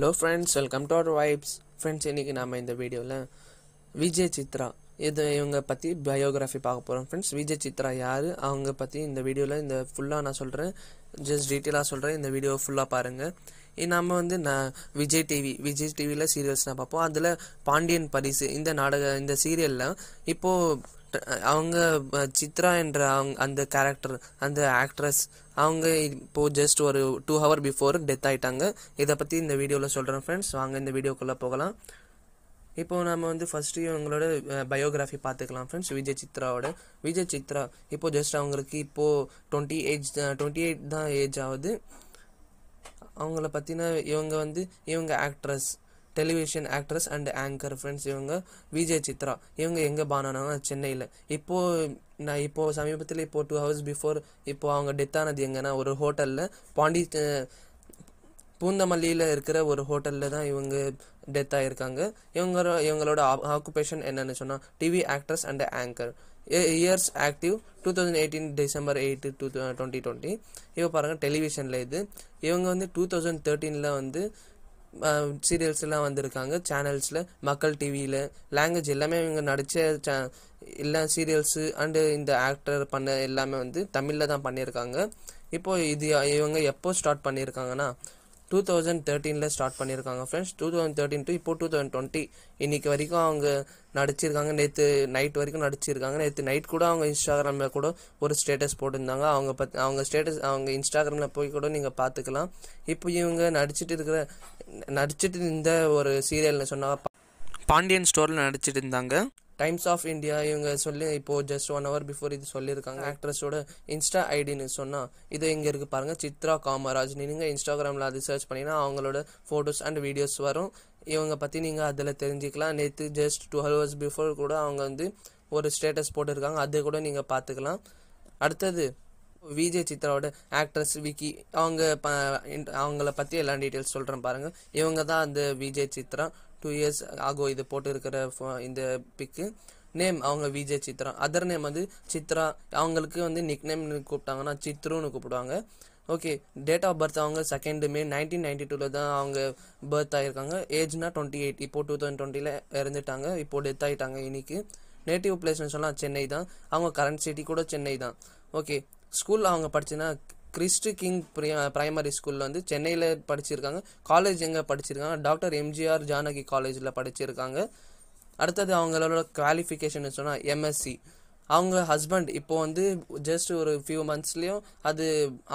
hello friends welcome to our vibes friends இன்றைக்கி நாம் இந்த வீடியோவில் விஜய் சித்ரா இது இவங்க பற்றி பயோகிராஃபி பார்க்க போகிறோம் ஃப்ரெண்ட்ஸ் விஜய் சித்ரா யார் அவங்க பற்றி இந்த வீடியோவில் இந்த ஃபுல்லாக நான் சொல்கிறேன் ஜஸ்ட் டீட்டெயிலாக சொல்கிறேன் இந்த வீடியோ ஃபுல்லாக பாருங்கள் நம்ம வந்து நான் விஜய் டிவி விஜய் டிவியில் சீரியல்ஸ் நான் பார்ப்போம் அதில் பாண்டியன் பரிசு இந்த நாடக இந்த சீரியலில் இப்போது அவங்க சித்ரா என்ற அவங்க அந்த கேரக்டர் அந்த ஆக்ட்ரஸ் அவங்க இப்போது ஜஸ்ட் ஒரு டூ ஹவர் பிஃபோர் டெத் ஆகிட்டாங்க இதை பற்றி இந்த வீடியோவில் சொல்கிறேன் ஃப்ரெண்ட்ஸ் வாங்க இந்த வீடியோக்குள்ளே போகலாம் இப்போது நம்ம வந்து ஃபஸ்ட்டு இவங்களோட பயோகிராஃபி பார்த்துக்கலாம் ஃப்ரெண்ட்ஸ் விஜய் சித்ராவோட விஜய் சித்ரா இப்போது ஜஸ்ட் அவங்களுக்கு இப்போது டுவெண்ட்டி ஏஜ் டுவெண்ட்டி எயிட் தான் ஏஜ் ஆகுது அவங்கள பற்றின இவங்க வந்து இவங்க actress television actress and anchor friends இவங்க விஜய் சித்ரா இவங்க எங்கே பானானா சென்னையில் இப்போது நான் இப்போது சமீபத்தில் இப்போது டூ ஹவர்ஸ் பிஃபோர் இப்போது அவங்க டெத் ஆனது எங்கன்னா ஒரு ஹோட்டலில் பாண்டி பூந்தமல்லியில் இருக்கிற ஒரு ஹோட்டலில் தான் இவங்க டெத் ஆகியிருக்காங்க இவங்க இவங்களோட ஆக்குபேஷன் என்னென்னு சொன்னால் TV actress and anchor years active two thousand eighteen December eight to twenty twenty இப்போ பாருங்கள் டெலிவிஷனில் இது இவங்க வந்து டூ தௌசண்ட் தேர்ட்டீனில் வந்து சீரியல்ஸ் எல்லாம் வந்திருக்காங்க சேனல்ஸில் மக்கள் டிவியில் லாங்குவேஜ் எல்லாமே இவங்க நடித்த சே எல்லா சீரியல்ஸு அண்டு இந்த ஆக்டர் பண்ண எல்லாமே வந்து தமிழில் தான் பண்ணியிருக்காங்க இப்போது இது இவங்க எப்போ ஸ்டார்ட் பண்ணியிருக்காங்கன்னா டூ தௌசண்ட் தேர்ட்டீனில் ஸ்டார்ட் பண்ணியிருக்காங்க friends two thousand thirteen to இப்போ டூ தௌசண்ட் டுவெண்ட்டி இன்னைக்கு வரைக்கும் அவங்க நடிச்சிருக்காங்க நேற்று நைட் வரைக்கும் நடிச்சிருக்காங்க நேற்று நைட் கூட அவங்க இன்ஸ்டாகிராமில் கூட ஒரு ஸ்டேட்டஸ் போட்டிருந்தாங்க அவங்க பத் அவங்க ஸ்டேட்டஸ் அவங்க இன்ஸ்டாகிராமில் போய் கூட நீங்கள் பார்த்துக்கலாம் இப்போ இவங்க நடிச்சிட்டு இருக்கிற நடிச்சிட்டு இருந்த ஒரு சீரியலில் சொன்னாங்க பாண்டியன் ஸ்டோரில் நடிச்சிட்டு இருந்தாங்க டைம்ஸ் ஆஃப் இந்தியா இவங்க சொல்லி இப்போது ஜஸ்ட் ஒன் ஹவர் பிஃபோர் இது சொல்லியிருக்காங்க ஆக்ட்ரஸோட இன்ஸ்டா ஐடின்னு சொன்னால் இது இங்கே இருக்குது பாருங்கள் சித்ரா காமராஜ் நீங்கள் இன்ஸ்டாகிராமில் அது சர்ச் பண்ணினா அவங்களோட ஃபோட்டோஸ் அண்ட் வீடியோஸ் வரும் இவங்க பற்றி நீங்கள் அதில் தெரிஞ்சுக்கலாம் நேற்று ஜஸ்ட் டூ ஹவர்ஸ் பிஃபோர் கூட அவங்க வந்து ஒரு ஸ்டேட்டஸ் போட்டிருக்காங்க அது கூட நீங்கள் பார்த்துக்கலாம் அடுத்தது விஜய் சித்ராவோட ஆக்ட்ரஸ் விக்கி அவங்க ப அவங்கள பற்றி எல்லா டீட்டெயில்ஸ் சொல்கிறேன் பாருங்கள் இவங்க தான் அந்த விஜய் சித்ரா டூ இயர்ஸ் ஆகும் இது போட்டு இருக்கிற இந்த பிக்கு நேம் அவங்க விஜய் சித்ரா அதர் நேம் வந்து சித்ரா அவங்களுக்கு வந்து நிக் நேம்னு கூப்பிட்டாங்கன்னா சித்ருன்னு கூப்பிடுவாங்க ஓகே டேட் ஆஃப் பர்த் அவங்க செகண்ட் மே நைன்டீன் நைன்டி டூவில் தான் அவங்க பர்த் ஆகியிருக்காங்க ஏஜ்னா டுவெண்ட்டி எயிட் இப்போ டூ தௌசண்ட் டுவெண்ட்டியில் இறந்துட்டாங்க இப்போ டெத் ஆகிட்டாங்க இன்னைக்கு நேட்டிவ் பிளேஸ்னு சொன்னால் சென்னை தான் அவங்க கரண்ட் சிட்டி கூட சென்னை தான் ஓகே ஸ்கூல் அவங்க படிச்சுன்னா கிறிஸ்டு கிங் பிரைமரி ஸ்கூலில் வந்து சென்னையில் படிச்சிருக்காங்க காலேஜ் எங்கே படிச்சிருக்காங்க டாக்டர் எம்ஜிஆர் ஜானகி காலேஜில் படிச்சிருக்காங்க அடுத்தது அவங்களோட குவாலிஃபிகேஷன் சொன்னால் எம்எஸ்சி அவங்க ஹஸ்பண்ட் இப்போ வந்து ஜஸ்ட் ஒரு ஃபியூ மந்த்ஸ்லேயும் அது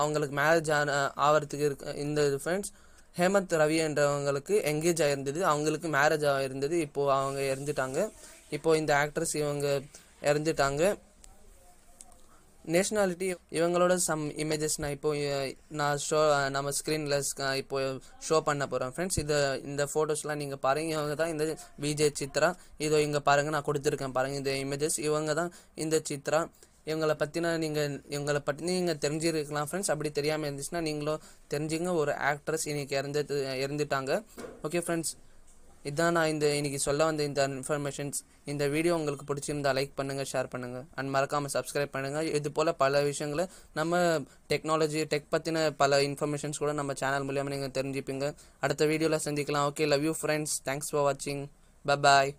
அவங்களுக்கு மேரேஜ் ஆன ஆகிறதுக்கு இருக்க இந்த ஃப்ரெண்ட்ஸ் ஹேமந்த் ரவி என்றவங்களுக்கு எங்கேஜ் ஆகிருந்தது அவங்களுக்கு மேரேஜ் ஆகிருந்தது இப்போது அவங்க இறந்துட்டாங்க இப்போது இந்த ஆக்ட்ரஸ் இவங்க இறந்துட்டாங்க நேஷ்னாலிட்டி இவங்களோட சம் இமேஜஸ் நான் இப்போ நான் ஷோ நம்ம ஸ்க்ரீனில் இப்போ ஷோ பண்ண போகிறேன் ஃப்ரெண்ட்ஸ் இது இந்த ஃபோட்டோஸ்லாம் நீங்கள் பாருங்க இவங்க தான் இந்த விஜய் சித்ரா இதோ இங்கே பாருங்கள் நான் கொடுத்துருக்கேன் பாருங்கள் இந்த இமேஜஸ் இவங்க தான் இந்த சித்ரா இவங்களை பற்றினா நீங்கள் இவங்களை பற்றி நீங்கள் தெரிஞ்சிருக்கலாம் ஃப்ரெண்ட்ஸ் அப்படி தெரியாமல் இருந்துச்சுன்னா நீங்களும் தெரிஞ்சுங்க ஒரு ஆக்ட்ரஸ் இன்றைக்கி இறந்துட்டு இறந்துட்டாங்க ஓகே ஃப்ரெண்ட்ஸ் இதுதான் நான் இந்த இன்றைக்கி சொல்ல வந்த இந்த இன்ஃபர்மேஷன்ஸ் இந்த வீடியோ உங்களுக்கு பிடிச்சிருந்தால் லைக் பண்ணுங்கள் ஷேர் பண்ணுங்கள் அண்ட் மறக்காமல் சப்ஸ்கிரைப் பண்ணுங்கள் இது போல் பல விஷயங்களை நம்ம டெக்னாலஜி டெக் பற்றின பல இன்ஃபர்மேஷன்ஸ் கூட நம்ம சேனல் மூலியமாக நீங்கள் தெரிஞ்சுப்பீங்க அடுத்த வீடியோவில் சந்திக்கலாம் okay love you friends thanks for வாட்சிங் ப பாய்